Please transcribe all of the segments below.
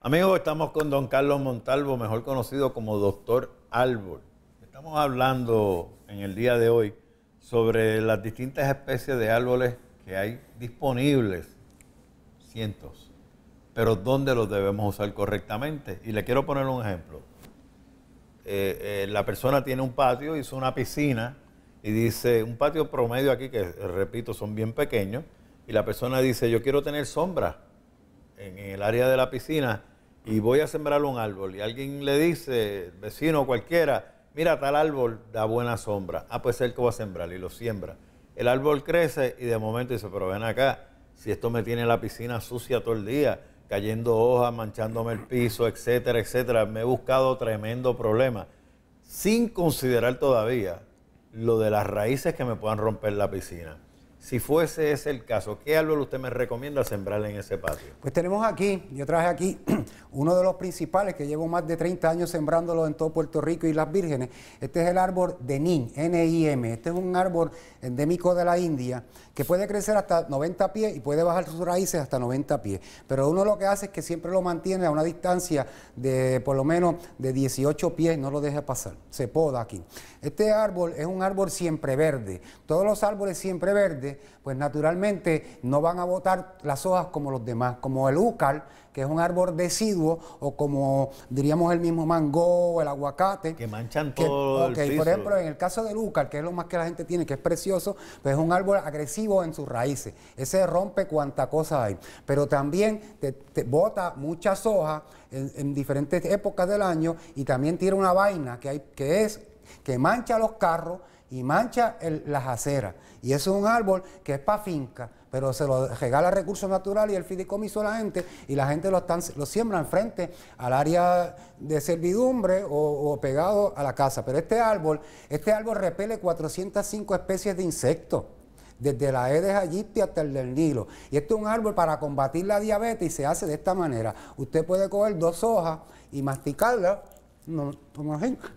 Amigos, estamos con don Carlos Montalvo, mejor conocido como doctor Árbol. Estamos hablando en el día de hoy sobre las distintas especies de árboles que hay disponibles, cientos pero ¿dónde los debemos usar correctamente? Y le quiero poner un ejemplo. Eh, eh, la persona tiene un patio, hizo una piscina y dice, un patio promedio aquí, que repito, son bien pequeños, y la persona dice, yo quiero tener sombra en, el área de la piscina y voy a sembrar un árbol. Y alguien le dice, vecino cualquiera, mira, tal árbol da buena sombra. Ah, pues él que va a sembrar y lo siembra. El árbol crece y de momento dice, pero ven acá, si esto me tiene la piscina sucia todo el día, cayendo hojas, manchándome el piso, etcétera, etcétera. Me he buscado tremendo problema, sin considerar todavía lo de las raíces que me puedan romper la piscina. Si fuese ese el caso, ¿qué árbol usted me recomienda sembrar en ese patio? Pues tenemos aquí, yo traje aquí uno de los principales que llevo más de 30 años sembrándolo en todo Puerto Rico y las Vírgenes. Este es el árbol de NIM, N-I-M. Este es un árbol endémico de la India que puede crecer hasta 90 pies y puede bajar sus raíces hasta 90 pies. Pero uno lo que hace es que siempre lo mantiene a una distancia de por lo menos de 18 pies, no lo deja pasar. Se poda aquí. Este árbol es un árbol siempre verde. Todos los árboles siempre verdes pues naturalmente no van a botar las hojas como los demás, como el úcar, que es un árbol deciduo, o como diríamos el mismo mango, el aguacate. Que manchan todo Por ejemplo, en el caso del úcar, que es lo más que la gente tiene, que es precioso, pues es un árbol agresivo en sus raíces. Ese rompe cuanta cosa hay. Pero también bota muchas hojas en, diferentes épocas del año y también tiene una vaina que, hay, que es que mancha los carros y mancha las aceras. Y eso es un árbol que es para finca, pero se lo regala recurso natural y el fideicomiso a la gente y la gente lo, están, lo siembra enfrente al área de servidumbre o, pegado a la casa. Pero este árbol, este árbol repele 405 especies de insectos. Desde la Edes aegypti hasta el del Nilo. Y este es un árbol para combatir la diabetes y se hace de esta manera. Usted puede coger dos hojas y masticarlas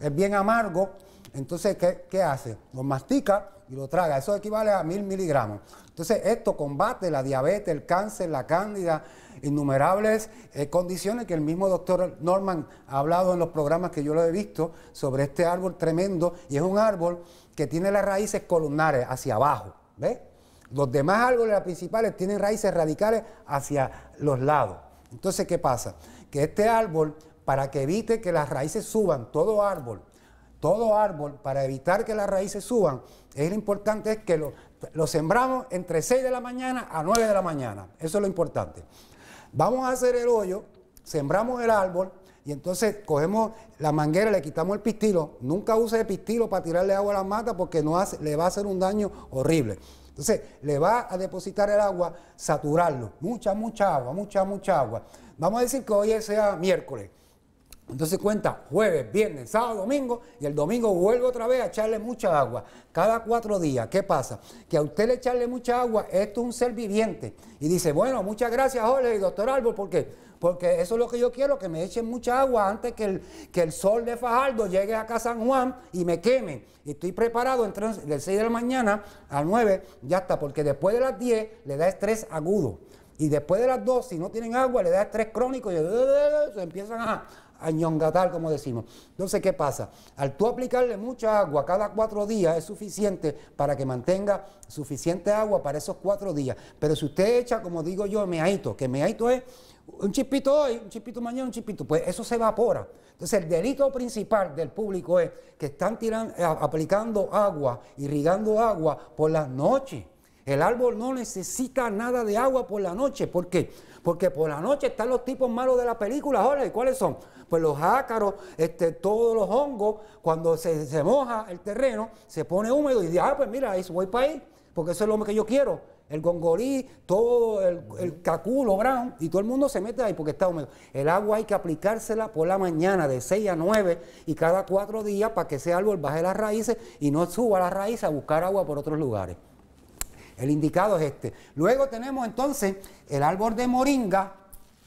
es bien amargo entonces, ¿qué, hace? Lo mastica y lo traga. Eso equivale a mil miligramos. Entonces, esto combate la diabetes, el cáncer, la cándida, innumerables eh, condiciones que el mismo doctor Norman ha hablado en los programas que yo lo he visto sobre este árbol tremendo. Y es un árbol que tiene las raíces columnares hacia abajo. ¿Ves? Los demás árboles las principales tienen raíces radicales hacia los lados. Entonces, ¿qué pasa? Que este árbol, para que evite que las raíces suban, todo árbol todo árbol, para evitar que las raíces suban, es lo importante es que lo, sembramos entre 6 de la mañana a 9 de la mañana. Eso es lo importante. Vamos a hacer el hoyo, sembramos el árbol y entonces cogemos la manguera, le quitamos el pistilo. Nunca use el pistilo para tirarle agua a la mata porque no hace, le va a hacer un daño horrible. Entonces, le va a depositar el agua, saturarlo. Mucha, mucha agua, mucha, mucha agua. Vamos a decir que hoy sea miércoles entonces cuenta jueves, viernes, sábado, domingo y el domingo vuelvo otra vez a echarle mucha agua. Cada cuatro días, ¿qué pasa? Que a usted le echarle mucha agua, esto es un ser viviente. Y dice, bueno, muchas gracias Jorge y doctor Álvaro ¿por qué? Porque eso es lo que yo quiero, que me echen mucha agua antes que el, que el sol de Fajardo llegue acá a San Juan y me queme. Y estoy preparado entre, del 6 de la mañana a 9, ya está, porque después de las 10 le da estrés agudo. Y después de las 2, si no tienen agua, le da estrés crónico y se empiezan a, añongatar, como decimos. Entonces, ¿qué pasa? Al tú aplicarle mucha agua cada cuatro días es suficiente para que mantenga suficiente agua para esos cuatro días. Pero si usted echa, como digo yo, meaito, que meaito es un chispito hoy, un chispito mañana, un chispito, pues eso se evapora. Entonces el delito principal del público es que están tirando, aplicando agua, irrigando agua por las noches. El árbol no necesita nada de agua por la noche. ¿Por qué? Porque por la noche están los tipos malos de la película, ¿hola? ¿Y cuáles son? Pues los ácaros, este, todos los hongos, cuando se, moja el terreno, se pone húmedo y dice, ah, pues mira, ahí voy para ahí, porque eso es lo que yo quiero. El gongorí, todo el, el caculo brown, y todo el mundo se mete ahí porque está húmedo. El agua hay que aplicársela por la mañana, de 6 a 9, y cada cuatro días para que ese árbol baje las raíces y no suba las raíces a buscar agua por otros lugares. El indicado es este. Luego tenemos entonces el árbol de moringa,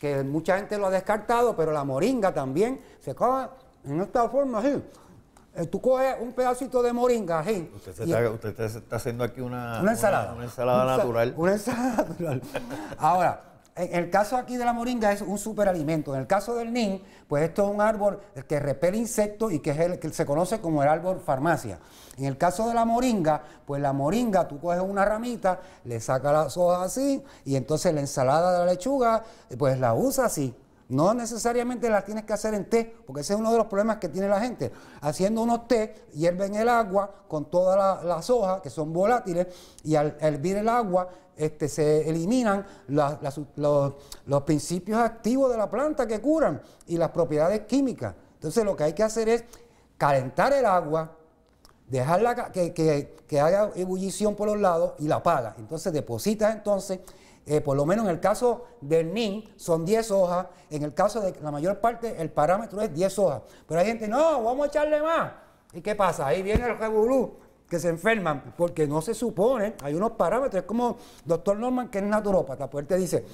que mucha gente lo ha descartado, pero la moringa también se come en esta forma así. Eh, tú coges un pedacito de moringa Usted, está, haciendo aquí una, ensalada. natural. Una ensalada natural. Ahora, en el caso aquí de la moringa es un superalimento. En el caso del nin, pues esto es un árbol que repele insectos y que, es el, que se conoce como el árbol farmacia. En el caso de la moringa, pues la moringa, tú coges una ramita, le sacas las hojas así y entonces la ensalada de la lechuga, pues la usas así. No necesariamente la tienes que hacer en té, porque ese es uno de los problemas que tiene la gente. Haciendo unos té, hierven el agua con todas las hojas, que son volátiles, y al hervir el agua, este, se eliminan los, principios activos de la planta que curan y las propiedades químicas. Entonces lo que hay que hacer es calentar el agua, dejarla que, haga ebullición por los lados y la apaga. Entonces deposita entonces, eh, por lo menos en el caso del NIN son 10 hojas, en el caso de la mayor parte el parámetro es 10 hojas. Pero hay gente, no, vamos a echarle más. ¿Y qué pasa? Ahí viene el revolú se enferman porque no se supone, hay unos parámetros, es como doctor Norman que es naturópata, pues él te dice,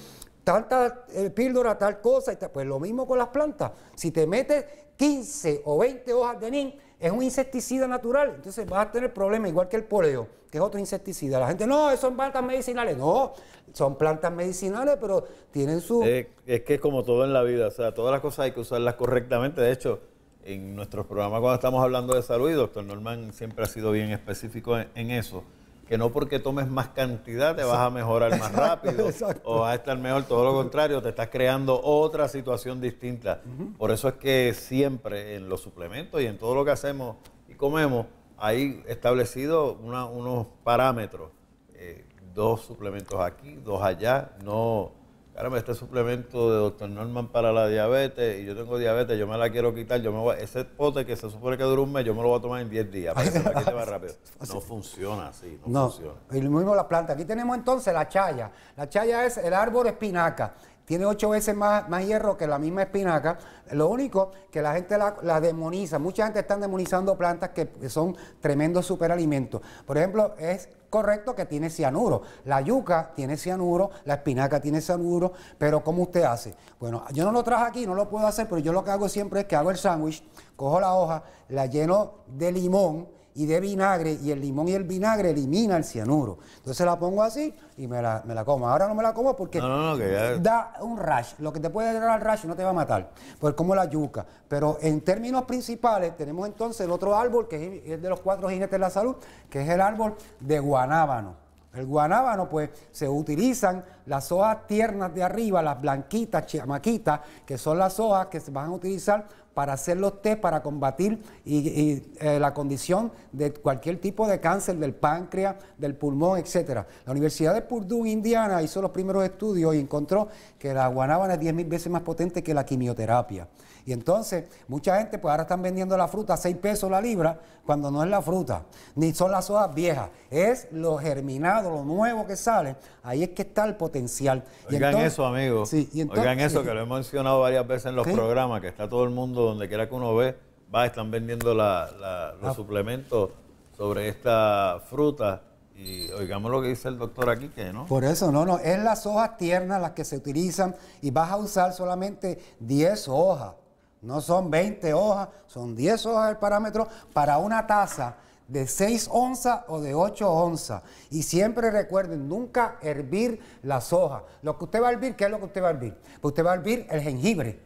tanta eh, píldora, tal cosa, y pues lo mismo con las plantas, si te metes 15 o 20 hojas de nin, es un insecticida natural, entonces vas a tener problemas igual que el polio que es otro insecticida. La gente, no, son plantas medicinales. No, son plantas medicinales, pero tienen su... es que como todo en la vida, o sea, todas las cosas hay que usarlas correctamente. De hecho, en nuestros programas cuando estamos hablando de salud, doctor Norman siempre ha sido bien específico en, eso, que no porque tomes más cantidad te vas a mejorar más rápido o vas a estar mejor, todo lo contrario, te estás creando otra situación distinta. Por eso es que siempre en los suplementos y en todo lo que hacemos y comemos, hay establecido unos parámetros, eh, dos suplementos aquí, dos allá, no caramba, este suplemento de doctor Norman para la diabetes, y yo tengo diabetes, yo me la quiero quitar, yo me voy, ese pote que se supone que dura un mes, yo me lo voy a tomar en 10 días, para que se rápido. No funciona así, no, funciona. Y lo mismo la planta. Aquí tenemos entonces la chaya. La chaya es el árbol espinaca. Tiene ocho veces más, más hierro que la misma espinaca. Lo único que la gente la, demoniza. Mucha gente está demonizando plantas que son tremendos superalimentos. Por ejemplo, es correcto que tiene cianuro. La yuca tiene cianuro, la espinaca tiene cianuro, pero ¿cómo usted hace? Bueno, yo no lo traje aquí, no lo puedo hacer, pero yo lo que hago siempre es que hago el sándwich, cojo la hoja, la lleno de limón, y de vinagre y el limón y el vinagre elimina el cianuro. Entonces la pongo así y me la, me como. Ahora no me la como porque da un rash. Lo que te puede dar al rash no te va a matar, pues como la yuca. Pero en términos principales tenemos entonces el otro árbol que es de los cuatro jinetes de la salud, que es el árbol de guanábano. El guanábano, pues, se utilizan las hojas tiernas de arriba, las blanquitas, chamaquitas, que son las hojas que se van a utilizar para hacer los test, para combatir eh, la condición de cualquier tipo de cáncer del páncreas, del pulmón, etc. La Universidad de Purdue, Indiana, hizo los primeros estudios y encontró que la guanábana es 10.000 veces más potente que la quimioterapia. Y entonces, mucha gente, pues ahora están vendiendo la fruta a 6 pesos la libra, cuando no es la fruta, ni son las hojas viejas, es lo germinado, lo nuevo que sale. Ahí es que está el potencial. Oigan eso, amigos. Oigan eso, que lo he mencionado varias veces en los programas, que está todo el mundo, donde quiera que uno ve, va, están vendiendo los ah. suplementos sobre esta fruta. Y oigamos lo que dice el doctor aquí, que no. Por eso, no, no, es las hojas tiernas las que se utilizan y vas a usar solamente 10 hojas no son 20 hojas, son 10 hojas del parámetro para una taza de 6 onzas o de 8 onzas. Y siempre recuerden, nunca hervir las hojas. Lo que usted va a hervir, ¿qué es lo que usted va a hervir? Pues usted va a hervir el jengibre,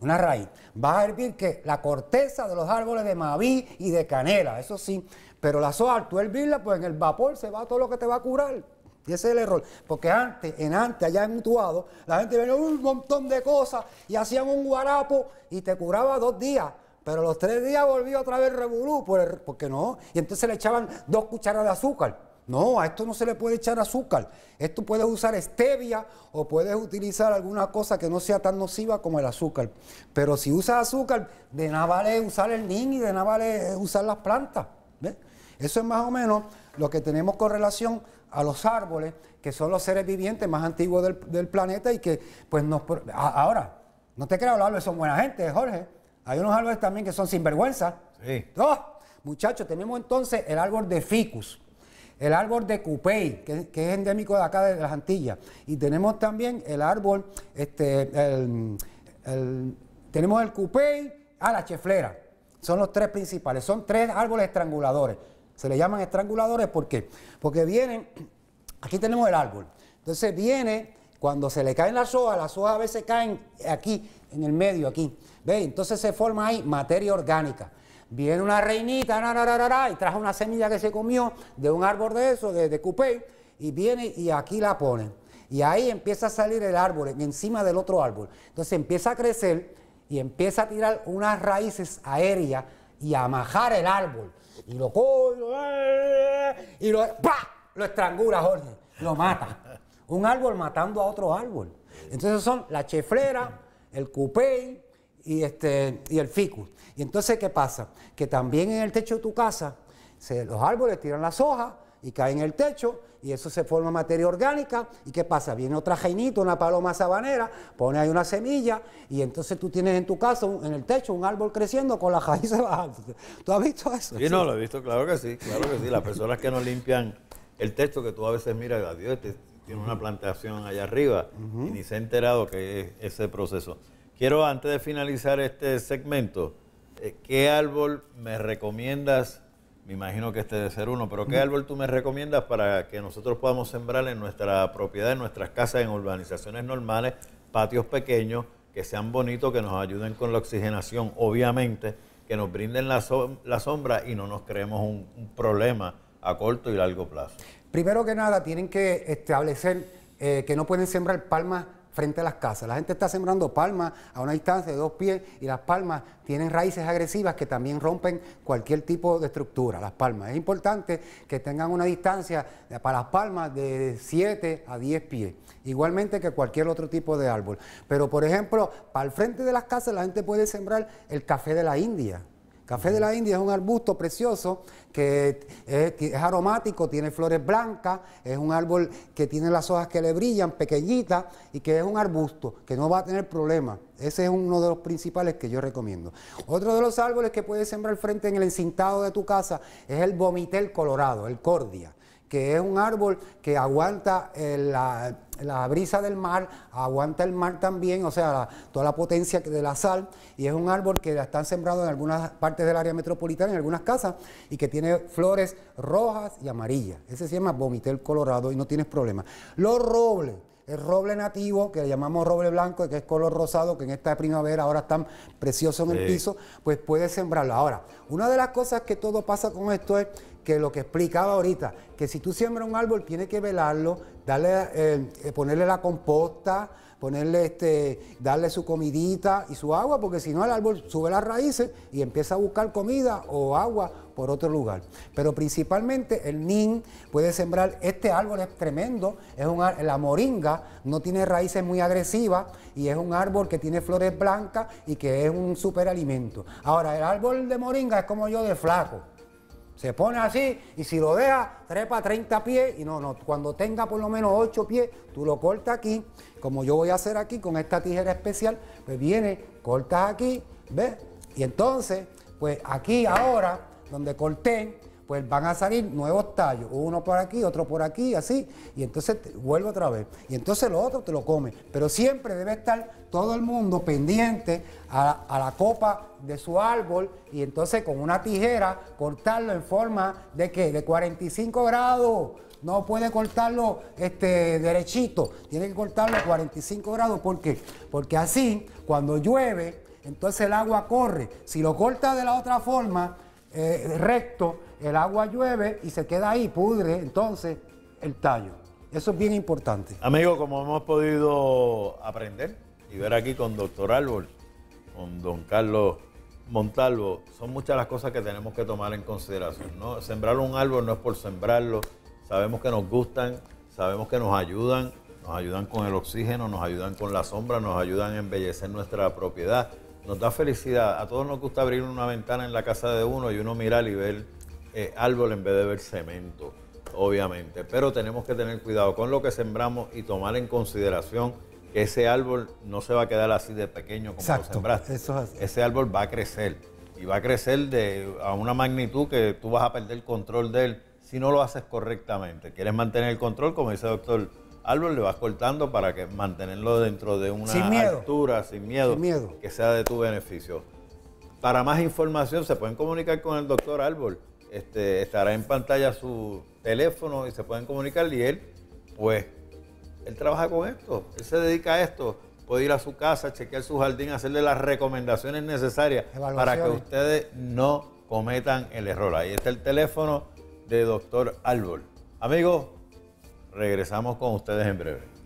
una raíz. Va a hervir que la corteza de los árboles de maví y de canela, eso sí. Pero la hojas, tú hervirlas, pues en el vapor se va todo lo que te va a curar. Y ese es el error. Porque antes, en antes, allá en Mutuado, la gente venía un montón de cosas y hacían un guarapo y te curaba dos días. Pero los tres días volvía otra vez revolú, por porque no. Y entonces le echaban dos cucharadas de azúcar. No, a esto no se le puede echar azúcar. Esto puedes usar stevia o puedes utilizar alguna cosa que no sea tan nociva como el azúcar. Pero si usas azúcar, de nada vale usar el nin de nada vale usar las plantas. ¿ves? Eso es más o menos lo que tenemos con relación a los árboles, que son los seres vivientes más antiguos del, planeta y que pues nos... Ahora, no te creas, los árboles son buena gente, Jorge. Hay unos árboles también que son sinvergüenza. Sí. Oh, muchachos, tenemos entonces el árbol de ficus el árbol de Cupey, que, es endémico de acá de las Antillas. Y tenemos también el árbol, este, el, tenemos el Cupey a ah, la cheflera. Son los tres principales, son tres árboles estranguladores. Se le llaman estranguladores, ¿por qué? Porque vienen, aquí tenemos el árbol, entonces viene, cuando se le caen las hojas, las hojas a veces caen aquí, en el medio, aquí, ¿ve? Entonces se forma ahí materia orgánica. Viene una reinita, y trae una semilla que se comió de un árbol de eso, de, cupé, y viene y aquí la ponen. Y ahí empieza a salir el árbol encima del otro árbol. Entonces empieza a crecer y empieza a tirar unas raíces aéreas y a majar el árbol y lo coge eh, y lo, lo estrangula, Jorge, lo mata. Un árbol matando a otro árbol. Entonces son la chefrera el cupé este, y, el ficus. Y entonces, ¿qué pasa? Que también en el techo de tu casa, los árboles tiran las hojas, y cae en el techo y eso se forma materia orgánica. ¿Y qué pasa? Viene otra jainita, una paloma sabanera, pone ahí una semilla y entonces tú tienes en tu casa, en el techo, un árbol creciendo con la raíces bajando. ¿Tú has visto eso? Sí, no, lo he visto, claro que sí, claro que sí. Las personas que no limpian el techo, que tú a veces miras, adiós, Dios, este tiene una plantación allá arriba y ni se ha enterado que es ese proceso. Quiero, antes de finalizar este segmento, eh, ¿qué árbol me recomiendas me imagino que este debe ser uno, pero ¿qué árbol tú me recomiendas para que nosotros podamos sembrar en nuestra propiedad, en nuestras casas, en urbanizaciones normales, patios pequeños, que sean bonitos, que nos ayuden con la oxigenación, obviamente, que nos brinden la, sombra y no nos creemos un, problema a corto y largo plazo? Primero que nada, tienen que establecer eh, que no pueden sembrar palmas frente a las casas. La gente está sembrando palmas a una distancia de dos pies y las palmas tienen raíces agresivas que también rompen cualquier tipo de estructura. Las palmas. Es importante que tengan una distancia para las palmas de 7 a 10 pies, igualmente que cualquier otro tipo de árbol. Pero por ejemplo, para el frente de las casas la gente puede sembrar el café de la India. Café de la India es un arbusto precioso que eh, es, aromático, tiene flores blancas, es un árbol que tiene las hojas que le brillan, pequeñitas, y que es un arbusto que no va a tener problemas. Ese es uno de los principales que yo recomiendo. Otro de los árboles que puedes sembrar frente en el encintado de tu casa es el vomitel colorado, el cordia que es un árbol que aguanta eh, la, brisa del mar, aguanta el mar también, o sea, toda la potencia de la sal, y es un árbol que está están en algunas partes del área metropolitana, en algunas casas, y que tiene flores rojas y amarillas. Ese se llama vomitel colorado y no tienes problema. Los robles el roble nativo, que le llamamos roble blanco, que es color rosado, que en esta primavera ahora están preciosos en el piso, pues puede sembrarlo. Ahora, una de las cosas que todo pasa con esto es que lo que explicaba ahorita, que si tú siembras un árbol, tiene que velarlo, darle, eh, eh, ponerle la composta, ponerle este, darle su comidita y su agua, porque si no el árbol sube las raíces y empieza a buscar comida o agua por otro lugar. Pero principalmente el nin puede sembrar, este árbol es tremendo, es un, la moringa no tiene raíces muy agresivas y es un árbol que tiene flores blancas y que es un superalimento. Ahora, el árbol de moringa es como yo de flaco. Se pone así y si lo deja, trepa 30 pies y no, no, cuando tenga por lo menos 8 pies, tú lo cortas aquí, como yo voy a hacer aquí con esta tijera especial, pues viene, cortas aquí, ¿ves? Y entonces, pues aquí ahora, donde corté, pues van a salir nuevos tallos, uno por aquí, otro por aquí, así, y entonces vuelve otra vez. Y entonces lo otro te lo come. Pero siempre debe estar todo el mundo pendiente a, la copa de su árbol y entonces con una tijera cortarlo en forma de que de 45 grados. No puede cortarlo este, derechito, tiene que cortarlo a 45 grados. ¿Por qué? Porque así, cuando llueve, entonces el agua corre. Si lo corta de la otra forma, eh, recto, el agua llueve y se queda ahí, pudre entonces el tallo. Eso es bien importante. Amigo, como hemos podido aprender y ver aquí con doctor Árbol, con don Carlos Montalvo, son muchas las cosas que tenemos que tomar en consideración. ¿no? Sembrar un árbol no es por sembrarlo, sabemos que nos gustan, sabemos que nos ayudan, nos ayudan con el oxígeno, nos ayudan con la sombra, nos ayudan a embellecer nuestra propiedad, nos da felicidad. A todos nos gusta abrir una ventana en la casa de uno y uno mirar y ver eh, árbol en vez de ver cemento, obviamente. Pero tenemos que tener cuidado con lo que sembramos y tomar en consideración que ese árbol no se va a quedar así de pequeño como lo sembraste. ese árbol va a crecer y va a crecer de, a una magnitud que tú vas a perder el control de él si no lo haces correctamente. ¿Quieres mantener el control? Como dice el doctor Álvaro le vas cortando para que mantenerlo dentro de una altura, sin miedo, miedo, que sea de tu beneficio. Para más información se pueden comunicar con el doctor Álvaro Este, estará en pantalla su teléfono y se pueden comunicar y él, pues, él trabaja con esto, él se dedica a esto. Puede ir a su casa, chequear su jardín, hacerle las recomendaciones necesarias para que ustedes no cometan el error. Ahí está el teléfono de doctor Álvaro Amigos, Regresamos con ustedes en breve.